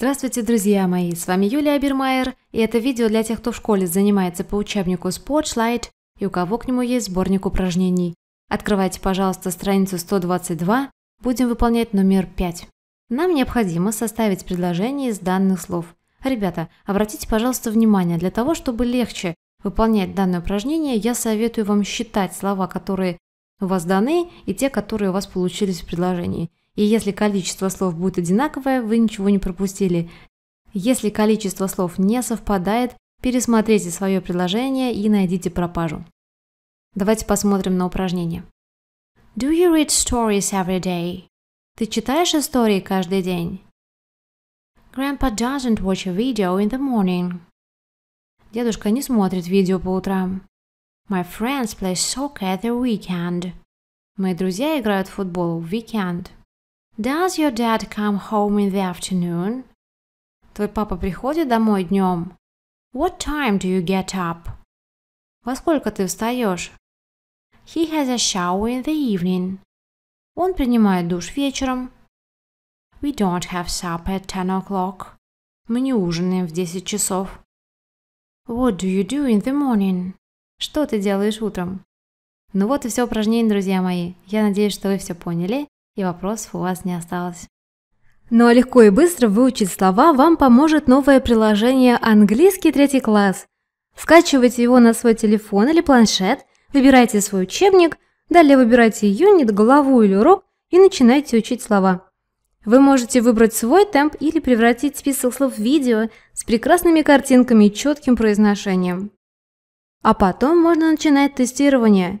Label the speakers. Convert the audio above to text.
Speaker 1: Здравствуйте, друзья мои! С вами Юлия Абермайер, и это видео для тех, кто в школе занимается по учебнику Sportlight и у кого к нему есть сборник упражнений. Открывайте, пожалуйста, страницу 122, будем выполнять номер 5. Нам необходимо составить предложение из данных слов. Ребята, обратите, пожалуйста, внимание, для того, чтобы легче выполнять данное упражнение, я советую вам считать слова, которые у вас даны, и те, которые у вас получились в предложении. И если количество слов будет одинаковое, вы ничего не пропустили. Если количество слов не совпадает, пересмотрите свое предложение и найдите пропажу. Давайте посмотрим на упражнение. Do you read stories every day? Ты читаешь истории каждый день? Grandpa doesn't watch a video in the morning. Дедушка не смотрит видео по утрам. My friends play soccer at the weekend. Мои друзья играют в футбол в уикенд. Does your dad come home in the afternoon? Твой папа приходит домой днем? What time do you get up? Во сколько ты встаешь? He has a shower in the evening. Он принимает душ вечером. We don't have supper at 10 o'clock. Мы не ужинаем в 10 часов. What do you do in the morning? Что ты делаешь утром? Ну вот и все упражнение, друзья мои. Я надеюсь, что вы все поняли и вопросов у вас не осталось. Ну а легко и быстро выучить слова вам поможет новое приложение «Английский третий класс». Скачивайте его на свой телефон или планшет, выбирайте свой учебник, далее выбирайте юнит, главу или урок и начинайте учить слова. Вы можете выбрать свой темп или превратить список слов в видео с прекрасными картинками и четким произношением. А потом можно начинать тестирование.